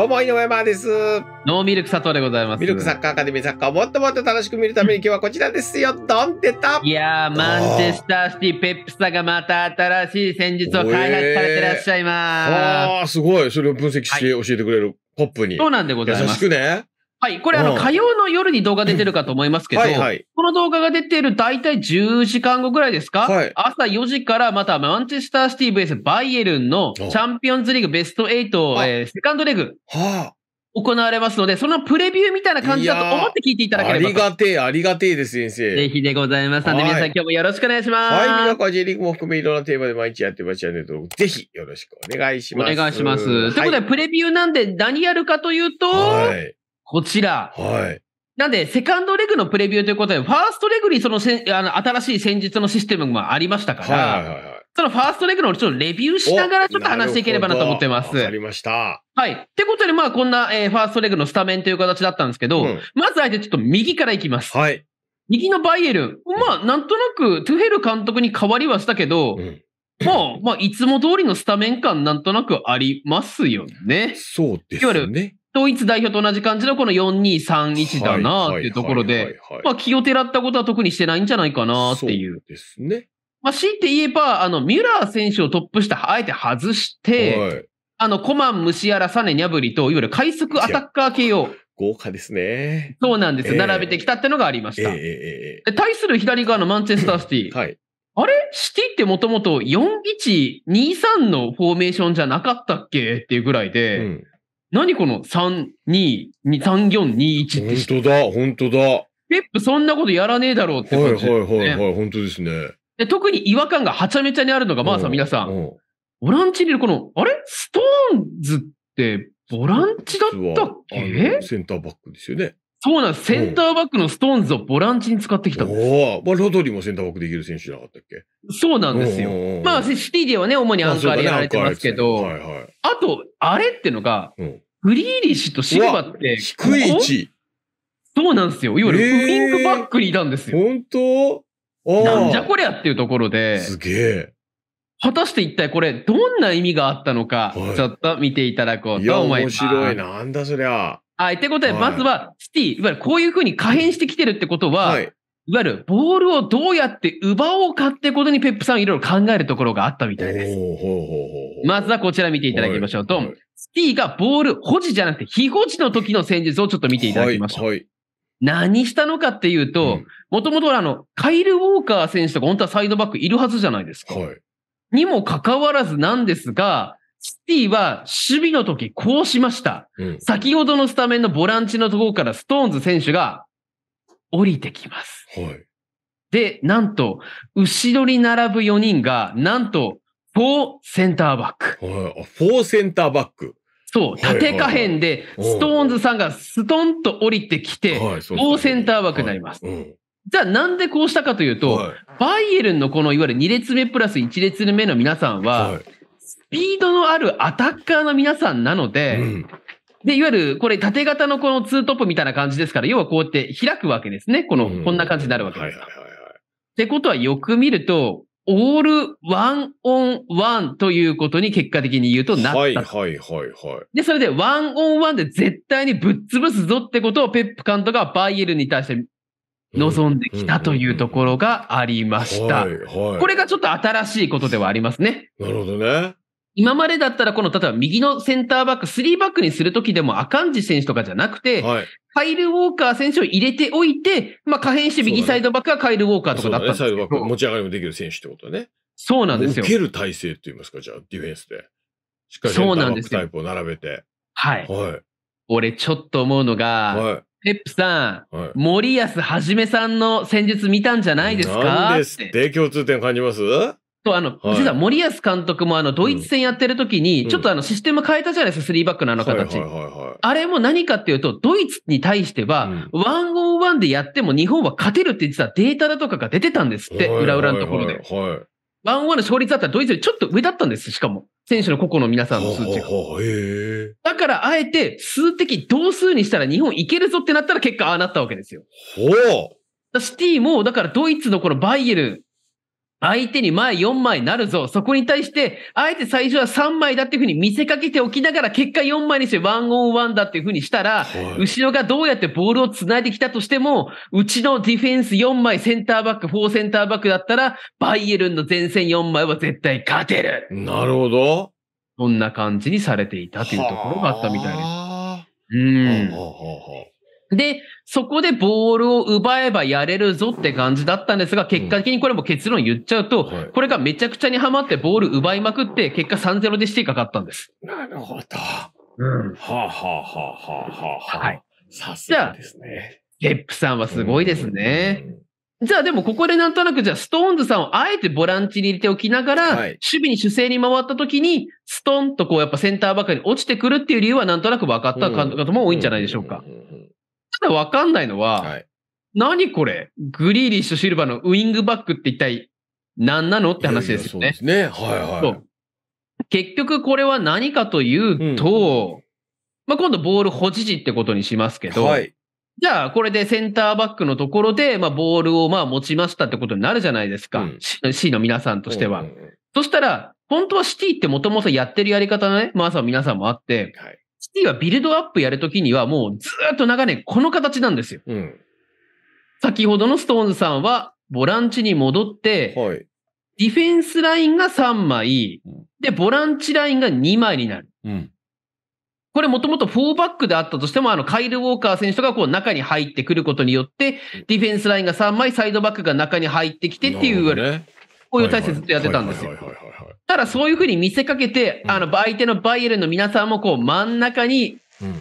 どうも、井上真です。ノーミルク佐藤でございます。ミルクサッカーアカデミーサッカーをもっともっと楽しく見るために今日はこちらですよ。ドンってた。いやー、マンチェスターシティ、ペップサがまた新しい戦術を開発されてらっしゃいます。ああー、すごい。それを分析して教えてくれる、ポップに。そうなんでございます。優しくね。はい、これ、あの、火曜の夜に動画出てるかと思いますけど、はいはい、この動画が出てる大体10時間後ぐらいですか、はい、朝4時からまたマンチェスターシティ VS バイエルンのチャンピオンズリーグベスト8、えー、セカンドレグ。はあ行われますので、そのプレビューみたいな感じだと思って聞いていただければ。ありがてえ、ありがてえです、先生。ぜひでございますので、皆さん今日もよろしくお願いします。はい、皆さん、J リーグも含めいろんなテーマで毎日やってますチャンネルぜひよろしくお願いします。お願いします。ということで、プレビューなんで何やるかというと、はい、こちら。はい。なんで、セカンドレグのプレビューということで、ファーストレグにそのせあの新しい戦術のシステムもありましたから、はいはいはいそのファーストレグのちょっとレビューしながらちょっと話していければなと思ってます。わかりました。はい。ってことで、まあこんな、えー、ファーストレグのスタメンという形だったんですけど、うん、まずあえてちょっと右からいきます。はい。右のバイエルまあなんとなくトゥヘル監督に変わりはしたけど、うんまあ、まあ、いつも通りのスタメン感なんとなくありますよね。そうですね。いわゆる、ドイツ代表と同じ感じのこの4231だなっていうところで、まあ気をてらったことは特にしてないんじゃないかなっていう。そうですね。まあ強いて言えば、あの、ミュラー選手をトップしてあえて外して、はい、あの、コマン、ムシアラ、サネ、ニャブリと、いわゆる快速アタッカー系を、豪華ですね。そうなんです、えー、並べてきたってのがありました。えー、対する左側のマンチェスターシティ。はい、あれシティってもともと4123のフォーメーションじゃなかったっけっていうぐらいで、うん何この3423421って。本当だ、本当だ。ペップそんなことやらねえだろうって感じ、ね、はいはいはいはい、本当ですね。で特に違和感がはちゃめちゃにあるのが、まあさ、皆さん。ボランチにいるこの、あれストーンズってボランチだったっけセンターバックですよね。そうなんです。センターバックのストーンズをボランチに使ってきたんです。おまあ、ロドリもセンターバックできる選手じゃなかったっけそうなんですよ。まあ、シティではね、主にアンカーでやられてますけど、あねはいはい、あと、あれってのが、グフリーリッシュとシルバって、低い位置。そうなんですよ。いわゆるウイングバックにいたんですよ。本当なんじゃこりゃっていうところで。すげえ。果たして一体これ、どんな意味があったのか、ちょっと見ていただこうと思います。いや、面白いなんだそりゃ。はい。ってことで、まずはシティ、いわゆるこういうふうに可変してきてるってことは、はい、いわゆるボールをどうやって奪おうかってことにペップさんいろいろ考えるところがあったみたいです。まずはこちら見ていただきましょうと、はいはい、スティがボール保持じゃなくて非保持の時の戦術をちょっと見ていただきましょう。はいはい、何したのかっていうと、もともとあの、カイル・ウォーカー選手とか本当はサイドバックいるはずじゃないですか。はい、にもかかわらずなんですが、シティは守備の時こうしました。うん、先ほどのスタメンのボランチのところからストーンズ選手が降りてきます。はい、で、なんと、後ろに並ぶ4人が、なんと、フォーセンターバック。フォーセンターバック。そう、縦可変で、ストーンズさんがストンと降りてきて、フォーセンターバックになります。じゃあなんでこうしたかというと、はい、バイエルンのこのいわゆる2列目プラス1列目の皆さんは、はい、ピードのあるアタッカーの皆さんなので、うん、で、いわゆる、これ、縦型のこのツートップみたいな感じですから、要はこうやって開くわけですね。この、こんな感じになるわけです。はいはいはい、ってことは、よく見ると、オールワンオンワンということに結果的に言うとなった。はいはいはいはい。で、それでワンオンワンで絶対にぶっ潰すぞってことをペップ監督がバイエルに対して望んできたというところがありました。これがちょっと新しいことではありますね。なるほどね。今までだったら、この、例えば右のセンターバック、3バックにするときでも、アカンジ選手とかじゃなくて、はい、カイル・ウォーカー選手を入れておいて、まあ、可変して右サイドバックはカイル・ウォーカーとかだったんですけど、ね、サイドバック持ち上がりもできる選手ってことね。そうなんですよ。受ける体制って言いますか、じゃあ、ディフェンスで。しっかりセンターバックタイプを並べて。はい。はい。俺、ちょっと思うのが、はいペップさん、はい、森保はじめさんの戦術見たんじゃないですかなんですって共通点感じますと、あの、はい、実は森保監督もあの、ドイツ戦やってる時に、ちょっとあの、システム変えたじゃないですか、スリーバックのあの形。あれも何かっていうと、ドイツに対しては、ワンオンワンでやっても日本は勝てるって実はデータだとかが出てたんですって、裏裏のところで。ワンオンワンの勝率だったらドイツよりちょっと上だったんです、しかも。選手の個々の皆さんの数値が。だから、あえて数的同数にしたら日本いけるぞってなったら結果ああなったわけですよ。ほう。シティも、だからドイツのこのバイエル相手に前4枚なるぞ。そこに対して、あえて最初は3枚だっていうふうに見せかけておきながら、結果4枚にして1オン1だっていうふうにしたら、はい、後ろがどうやってボールを繋いできたとしても、うちのディフェンス4枚、センターバック、4センターバックだったら、バイエルンの前線4枚は絶対勝てる。なるほど。そんな感じにされていたというところがあったみたいです。うん。はははで、そこでボールを奪えばやれるぞって感じだったんですが、結果的にこれも結論言っちゃうと、うんはい、これがめちゃくちゃにハマってボール奪いまくって、結果3-0でしてかかったんです。なるほど。うん。はあ、はあはあはあは。はい。さすがですね。ゲップさんはすごいですね。じゃあでもここでなんとなくじゃあストーンズさんをあえてボランチに入れておきながら、守備に主勢に回った時に、ストンとこうやっぱセンターばかり落ちてくるっていう理由はなんとなく分かった方も多いんじゃないでしょうか。うんうんうんだわかんないのは、はい、何これグリーリッシュシルバーのウイングバックって一体何なのって話ですよね。いやいやそうですね。はいはい。結局これは何かというと、うん、まあ、今度ボール保持時ってことにしますけど、はい、じゃあこれでセンターバックのところで、まあ、ボールをまあ持ちましたってことになるじゃないですか。うん、C の皆さんとしては。うん、そしたら、本当はシティってもともとやってるやり方ね、まあ、朝皆さんもあって、はい、シティはビルドアップやるときにはもうずっと長年この形なんですよ。うん、先ほどのストーンズさんはボランチに戻って、はい、ディフェンスラインが3枚、で、ボランチラインが2枚になる。うん、これもともと4バックであったとしても、あの、カイル・ウォーカー選手とかこう中に入ってくることによって、ディフェンスラインが3枚、サイドバックが中に入ってきてっていう、ね、こういう体制ずっとやってたんですよ。ただそういうふうに見せかけて、あの、相手のバイエルンの皆さんもこう真ん中に、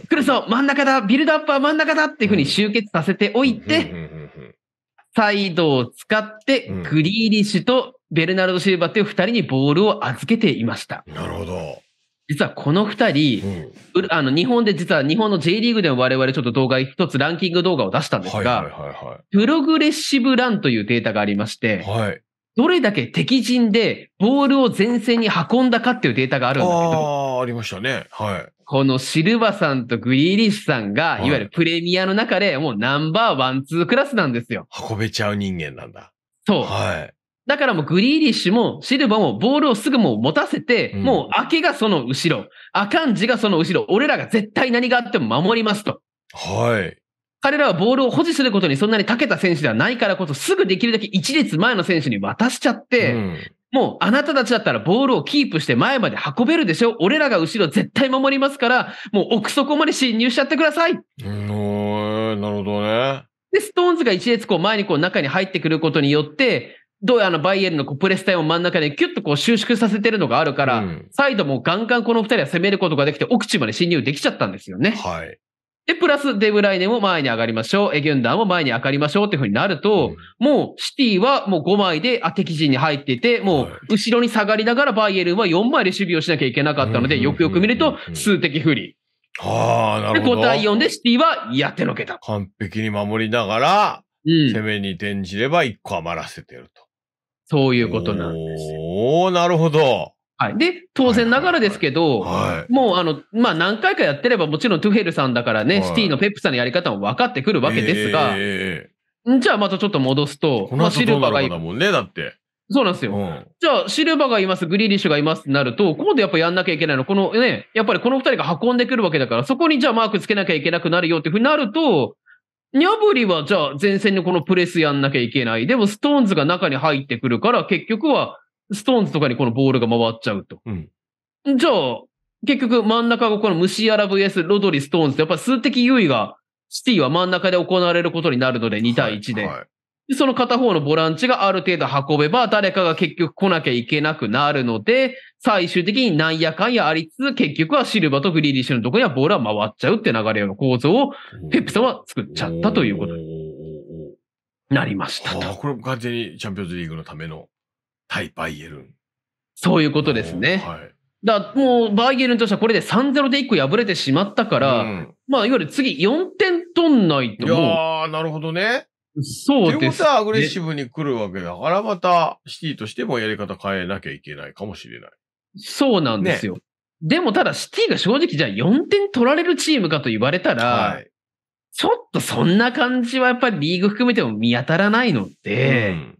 来るぞ真ん中だビルドアップは真ん中だっていうふうに集結させておいて、サイドを使って、グリーリッシュとベルナルド・シルバという2人にボールを預けていました。なるほど。実はこの2人、うん、あの日本で実は日本の J リーグでも我々ちょっと動画一つランキング動画を出したんですが、プログレッシブランというデータがありまして、はい、どれだけ敵陣でボールを前線に運んだかっていうデータがあるんだけど。ああ、ありましたね。はい。このシルバさんとグリーリッシュさんが、い、わゆるプレミアの中でもうナンバーワン、ツークラスなんですよ。運べちゃう人間なんだ。そう。はい。だからもうグリーリッシュもシルバもボールをすぐもう持たせて、うん、もう明けがその後ろ、アカンジがその後ろ、俺らが絶対何があっても守りますと。はい。彼らはボールを保持することにそんなに長けた選手ではないからこそ、すぐできるだけ一列前の選手に渡しちゃって、うん、もうあなたたちだったらボールをキープして前まで運べるでしょ俺らが後ろ絶対守りますから、もう奥底まで侵入しちゃってください。なるほどね。で、ストーンズが一列こう前にこう中に入ってくることによって、どうやらバイエルのこうプレスタイムを真ん中でキュッとこう収縮させてるのがあるから、うん、サイドもガンガンこの2人は攻めることができて、奥地まで侵入できちゃったんですよね。はい。で、プラスデブライネも前に上がりましょう。エギュンダーも前に上がりましょうっていうふうになると、うん、もうシティはもう5枚で敵陣に入ってて、もう後ろに下がりながらバイエルンは4枚で守備をしなきゃいけなかったので、よくよく見ると数的不利。はあ、なるほど。で、5対4でシティはやってのけた。完璧に守りながら、攻めに転じれば1個余らせてると。そういうことなんですおおなるほど。はい、で、当然ながらですけど、もうあの、まあ、何回かやってれば、もちろんトゥヘルさんだからね、はい、シティのペップさんのやり方も分かってくるわけですが、えー、じゃあまたちょっと戻すと、まあ、シルバーがいもんね、だって。そうなんですよ。うん、じゃあ、シルバーがいます、グリーリッシュがいますってなると、今度やっぱやんなきゃいけないの。このね、やっぱりこの二人が運んでくるわけだから、そこにじゃあマークつけなきゃいけなくなるよってふうになると、ニャブリはじゃあ前線にこのプレスやんなきゃいけない。でもストーンズが中に入ってくるから、結局はストーンズとかにこのボールが回っちゃうと。うん、じゃあ、結局真ん中がこのムシアラ VS ロドリストーンズってやっぱ数的優位がシティは真ん中で行われることになるので2対1で。はいはい、その片方のボランチがある程度運べば誰かが結局来なきゃいけなくなるので、最終的になんやかんやありつつ、結局はシルバとグリーディッシュのところにはボールは回っちゃうって流れの構造をペップさんは作っちゃったということになりました。これ完全にチャンピオンズリーグのための対バイエルン。そういうことですね。はい、だもうバイエルンとしてはこれで3-0で1個敗れてしまったから、うん、まあいわゆる次4点取んないといやなるほどね。そうです、ね。とはアグレッシブに来るわけだから、またシティとしてもやり方変えなきゃいけないかもしれない。そうなんですよ。ね、でもただシティが正直じゃあ4点取られるチームかと言われたら、はい、ちょっとそんな感じはやっぱりリーグ含めても見当たらないので、うん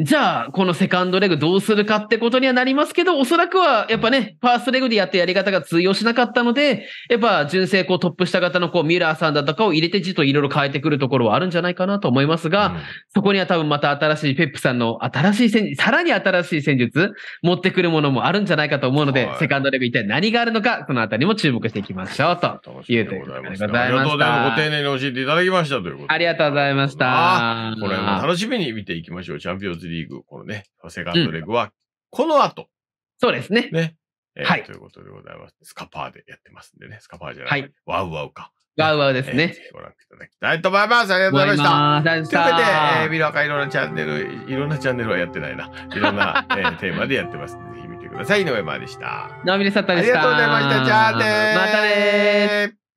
じゃあ、このセカンドレグどうするかってことにはなりますけど、おそらくは、やっぱね、ファーストレグでやってやり方が通用しなかったので、やっぱ純正こうトップ下型のこうミュラーさんだとかを入れてじっといろいろ変えてくるところはあるんじゃないかなと思いますが、うん、そこには多分また新しいペップさんの新しい戦、さらに新しい戦術、持ってくるものもあるんじゃないかと思うので、はい、セカンドレグ一体何があるのか、そのあたりも注目していきましょうというところでございまありがとうございます。ご丁寧に教えていただきましたということありがとうございました。これも楽しみに見ていきましょう。チャンピオンズリーグ、このね、セカンドレグは、この後、そうですね。ね。えーはいということでございます。スカパーでやってますんでね。スカパーじゃない。はいワウワウか。ワウワウですね。えーご覧いただきたいと思います。ありがとうございました。というわけで、えー、ミラカいろんなチャンネル、いろんなチャンネルはやってないな。いろんな、えー、テーマでやってますんで、ぜひ見てください。井上真でした。ナミレサタあでりした。がとうございました。じゃあねー。またねー。